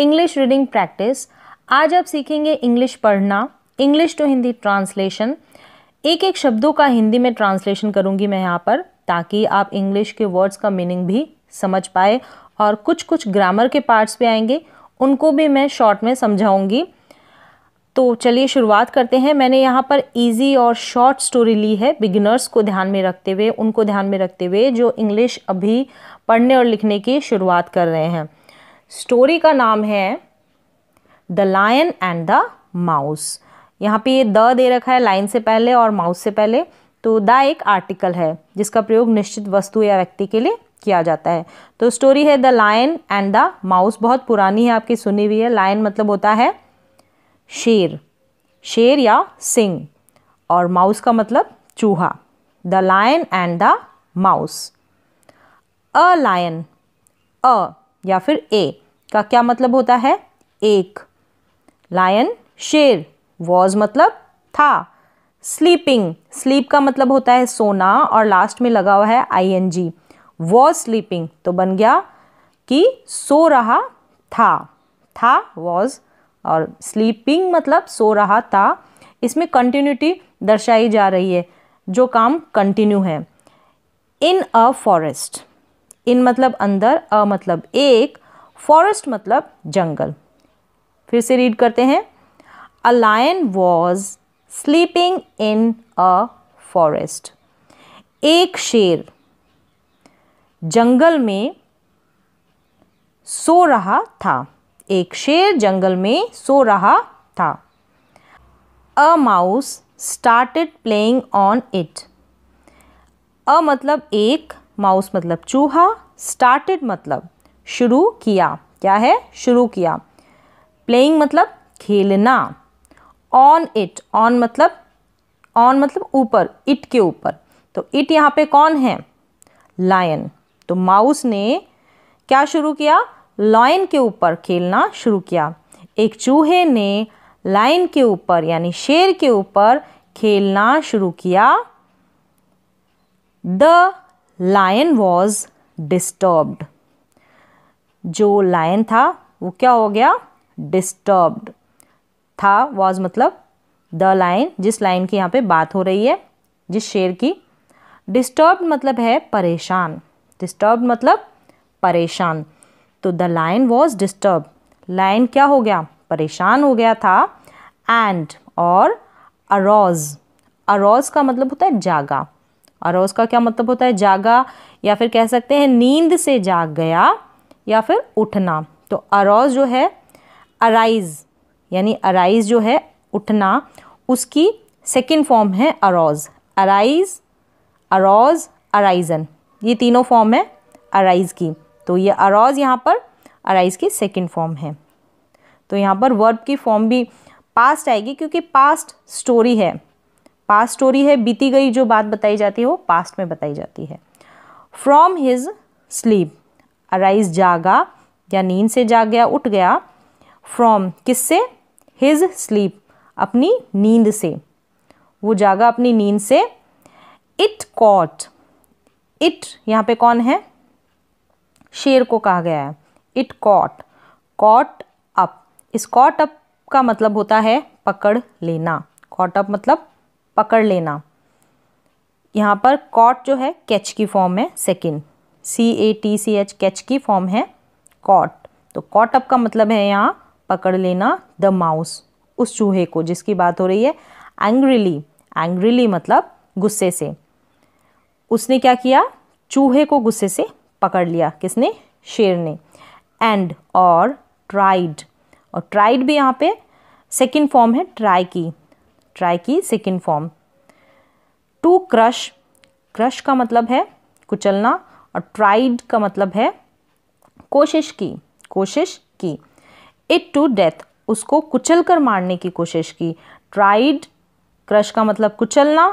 English reading practice आज आप सीखेंगे इंग्लिश पढ़ना इंग्लिश टू हिंदी ट्रांसलेशन एक एक शब्दों का हिंदी में ट्रांसलेशन करूँगी मैं यहाँ पर ताकि आप इंग्लिश के वर्ड्स का मीनिंग भी समझ पाए और कुछ कुछ ग्रामर के पार्ट्स भी आएंगे उनको भी मैं शॉर्ट में समझाऊँगी तो चलिए शुरुआत करते हैं मैंने यहाँ पर इजी और शॉर्ट स्टोरी ली है बिगिनर्स को ध्यान में रखते हुए उनको ध्यान में रखते हुए जो इंग्लिश अभी पढ़ने और लिखने की शुरुआत कर रहे हैं स्टोरी का नाम है the lion and the mouse यहाँ पे ये द दे रखा है लाइन से पहले और माउस से पहले तो द एक आर्टिकल है जिसका प्रयोग निश्चित वस्तु या व्यक्ति के लिए किया जाता है तो स्टोरी है the lion and the mouse बहुत पुरानी है आपकी सुनी हुई है लायन मतलब होता है शेर शेर या सिंह और माउस का मतलब चूहा the lion and the mouse a lion a या फिर ए का क्या मतलब होता है एक लायन शेर वॉज मतलब था स्लीपिंग स्लीप का मतलब होता है सोना और लास्ट में लगा हुआ है I N G was sleeping तो बन गया कि सो रहा था था वॉज और स्लीपिंग मतलब सो रहा था इसमें कंटिन्यूटी दर्शाई जा रही है जो काम कंटिन्यू है इन अ फॉरेस्ट इन मतलब अंदर अ मतलब एक फॉरेस्ट मतलब जंगल फिर से रीड करते हैं a lion was sleeping in a forest एक शेर जंगल में सो रहा था एक शेर जंगल में सो रहा था a mouse started playing on it a मतलब एक माउस मतलब चूहा स्टार्टेड मतलब शुरू किया क्या है शुरू किया प्लेइंग मतलब खेलना ऑन इट ऑन मतलब ऑन मतलब ऊपर इट के ऊपर तो इट यहाँ पे कौन है लायन तो माउस ने क्या शुरू किया लायन के ऊपर खेलना शुरू किया एक चूहे ने लाइन के ऊपर यानी शेर के ऊपर खेलना शुरू किया द लायन वॉज डिस्टर्ब्ड जो लायन था वो क्या हो गया डिस्टर्ब्ड था वॉज मतलब द लाइन जिस लाइन की यहाँ पे बात हो रही है जिस शेर की डिस्टर्ब मतलब है परेशान डिस्टर्ब मतलब परेशान तो the lion was disturb lion क्या हो गया परेशान हो गया था एंड और अरोज अरोज का मतलब होता है जागा अरोज का क्या मतलब होता है जागा या फिर कह सकते हैं नींद से जाग गया या फिर उठना तो अरोज जो है अराइज यानी अराइज जो है उठना उसकी सेकेंड फॉर्म है अरोज अराइज अरोज अराइजन ये तीनों फॉर्म है अराइज की तो ये अरोज यहाँ पर अराइज की सेकेंड फॉर्म है तो यहाँ पर वर्ब की फॉर्म भी पास्ट आएगी क्योंकि पास्ट स्टोरी है पास्ट स्टोरी है बीती गई जो बात बताई जाती है वो पास्ट में बताई जाती है फ्रॉम हिज स्लीप अराइज जागा या नींद से जाग गया उठ गया फ्रॉम किससे हिज स्लीप अपनी नींद से वो जागा अपनी नींद से इट कॉट इट यहाँ पे कौन है शेर को कहा गया है इट कॉट कॉट अप इस कॉट अप का मतलब होता है पकड़ लेना कॉट अप मतलब पकड़ लेना यहाँ पर कॉट जो है कैच की फॉर्म है second C A T C H catch की फॉर्म है कॉट तो कॉट अप का मतलब है यहाँ पकड़ लेना द माउस उस चूहे को जिसकी बात हो रही है एंग्रीली एंग्रीली मतलब गुस्से से उसने क्या किया चूहे को गुस्से से पकड़ लिया किसने शेर ने एंड और ट्राइड और ट्राइड भी यहाँ पे सेकेंड फॉर्म है ट्राई की ट्राई की second form to crush crush का मतलब है कुचलना और ट्राइड का मतलब है कोशिश की कोशिश की इट टू डेथ उसको कुचल कर मारने की कोशिश की ट्राइड क्रश का मतलब कुचलना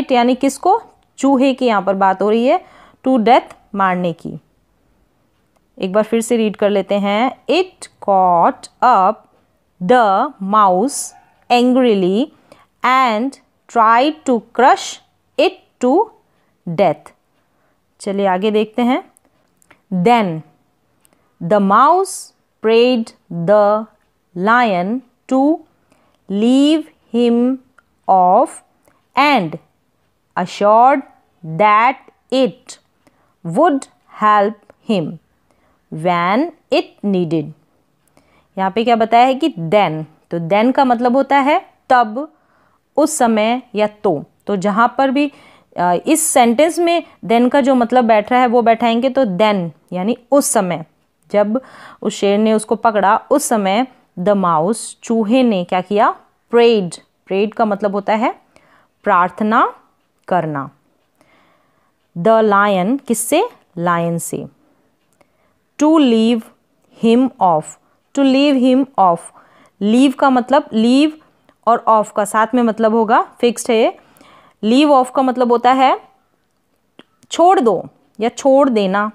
इट यानी किसको चूहे की यहाँ पर बात हो रही है टू डेथ मारने की एक बार फिर से रीड कर लेते हैं it caught up the mouse angrily and tried to crush it to death चलिए आगे देखते हैं then the mouse prayed the lion to leave him off and assured that it would help him when it needed यहाँ पे क्या बताया है कि देन तो देन का मतलब होता है तब उस समय या तो तो जहाँ पर भी इस सेंटेंस में देन का जो मतलब बैठ रहा है वो बैठाएंगे तो देन यानी उस समय जब उस शेर ने उसको पकड़ा उस समय द माउस चूहे ने क्या किया प्रेड प्रेड का मतलब होता है प्रार्थना करना द लायन किससे लायन से to leave him off to leave him off leave का मतलब लीव और ऑफ का साथ में मतलब होगा फिक्स्ड है लीव ऑफ का मतलब होता है छोड़ दो या छोड़ देना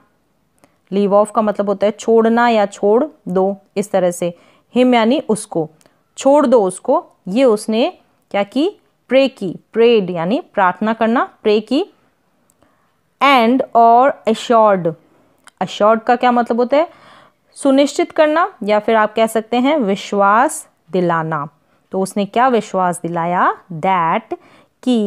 लीव ऑफ का मतलब होता है छोड़ना या छोड़ दो इस तरह से हिम यानी उसको छोड़ दो उसको ये उसने क्या की प्रे की प्रेड यानी प्रार्थना करना प्रे की एंड और अश्योर्ड अश्योर्ड का क्या मतलब होता है सुनिश्चित करना या फिर आप कह सकते हैं विश्वास दिलाना तो उसने क्या विश्वास दिलाया दैट कि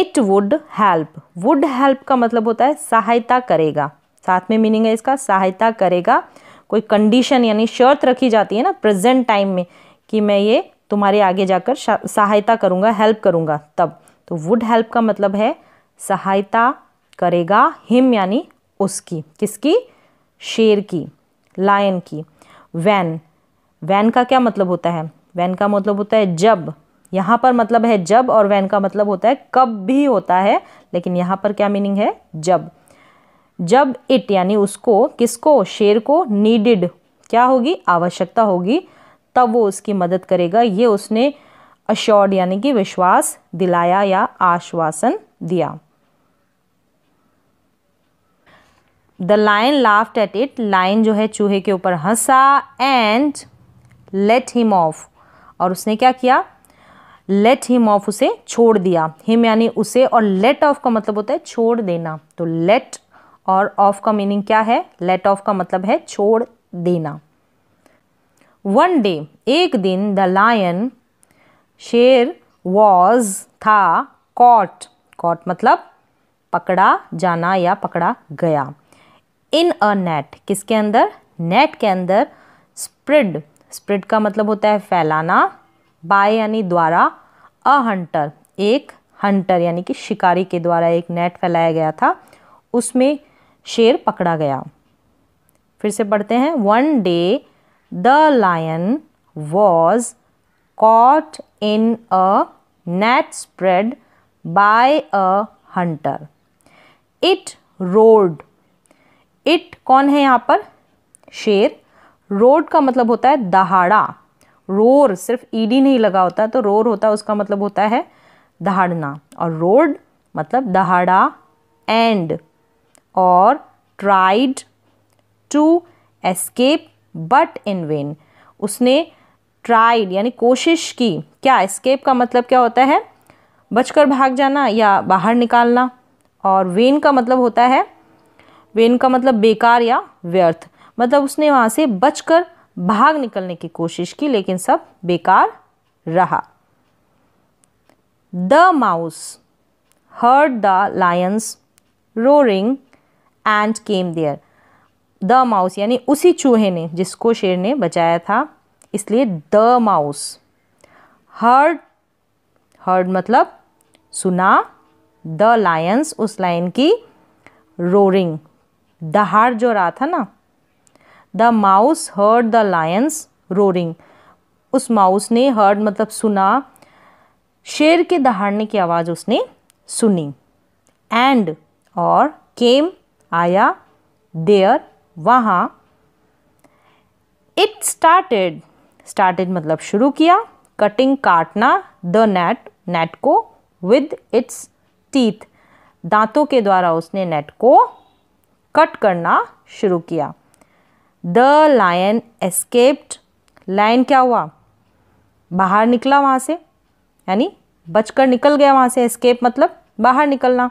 it would help would help का मतलब होता है सहायता करेगा साथ में मीनिंग है इसका सहायता करेगा कोई कंडीशन यानी शर्त रखी जाती है ना प्रेजेंट टाइम में कि मैं ये तुम्हारे आगे जाकर सहायता करूँगा हेल्प करूँगा तब तो वुड हेल्प का मतलब है सहायता करेगा हिम यानी उसकी किसकी शेर की लायन की वैन वैन का क्या मतलब होता है वैन का मतलब होता है जब यहाँ पर मतलब है जब और वैन का मतलब होता है कब भी होता है लेकिन यहाँ पर क्या मीनिंग है जब जब इट यानी उसको किसको शेर को नीडिड क्या होगी आवश्यकता होगी तब वो उसकी मदद करेगा ये उसने अश्योर्ड यानी कि विश्वास दिलाया या आश्वासन दिया the lion laughed at it lion जो है चूहे के ऊपर हंसा एंड लेट हिम ऑफ और उसने क्या किया लेट हिम ऑफ उसे छोड़ दिया हिम यानी उसे और लेट ऑफ का मतलब होता है छोड़ देना तो लेट और ऑफ का मीनिंग क्या है लेट ऑफ का मतलब है छोड़ देना वन डे एक दिन द लायन शेर वॉज था कॉट कॉट मतलब पकड़ा जाना या पकड़ा गया इन अ नेट किसके अंदर नेट के अंदर स्प्रिड स्प्रिड का मतलब होता है फैलाना बाय यानी द्वारा अ हंटर एक हंटर यानी कि शिकारी के द्वारा एक नेट फैलाया गया था उसमें शेर पकड़ा गया फिर से पढ़ते हैं one day the lion was caught in a net spread by a hunter it roared it कौन है यहाँ पर शेर रोड का मतलब होता है दहाड़ा रोर सिर्फ ईडी e नहीं लगा होता तो रोर होता उसका मतलब होता है दहाड़ना और रोड मतलब दहाड़ा एंड और tried to escape but in vain उसने ट्राइड यानी कोशिश की क्या एस्केप का मतलब क्या होता है बचकर भाग जाना या बाहर निकालना और वेन का मतलब होता है वेन का मतलब बेकार या व्यर्थ मतलब उसने वहाँ से बचकर भाग निकलने की कोशिश की लेकिन सब बेकार रहा the mouse heard the lion's roaring and came there the mouse यानी उसी चूहे ने जिसको शेर ने बचाया था इसलिए द माउस हर्ड हर्ड मतलब सुना द लायंस उस लायन की रोरिंग दहाड़ जो रहा था ना the mouse heard the lion's roaring उस माउस ने हर्ड मतलब सुना शेर के दहाड़ने की आवाज़ उसने सुनी एंड और केम आया देयर वहाँ इट स्टार्टेड स्टार्टेड मतलब शुरू किया कटिंग काटना द नेट नेट को विद इट्स टीथ दांतों के द्वारा उसने नेट को कट करना शुरू किया द लायन एस्केप्ड लायन क्या हुआ बाहर निकला वहाँ से यानी बचकर निकल गया वहाँ से एस्केप मतलब बाहर निकलना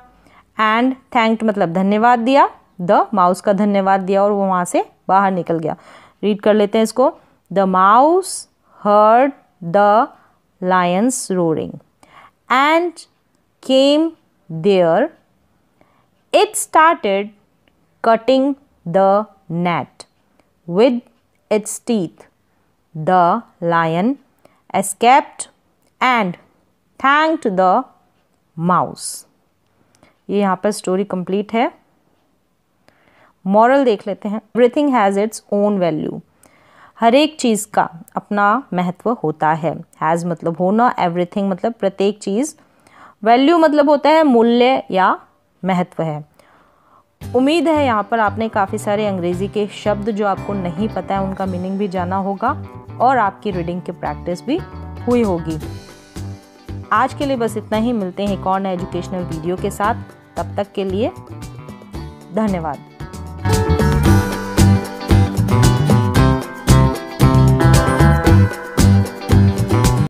एंड थैंक्ड मतलब धन्यवाद दिया द माउस का धन्यवाद दिया और वो वहाँ से बाहर निकल गया रीड कर लेते हैं इसको the mouse heard the lion's roaring and came there it started cutting the net with its teeth. The lion escaped and thanked the mouse. ये yahan पर स्टोरी कंप्लीट है मॉरल देख लेते हैं everything has its own value हर एक चीज़ का अपना महत्व होता है हैज़ मतलब होना एवरीथिंग मतलब प्रत्येक चीज़ वैल्यू मतलब होता है मूल्य या महत्व है उम्मीद है यहाँ पर आपने काफ़ी सारे अंग्रेज़ी के शब्द जो आपको नहीं पता है उनका मीनिंग भी जाना होगा और आपकी रीडिंग की प्रैक्टिस भी हुई होगी आज के लिए बस इतना ही मिलते हैं एक और एजुकेशनल वीडियो के साथ तब तक के लिए धन्यवाद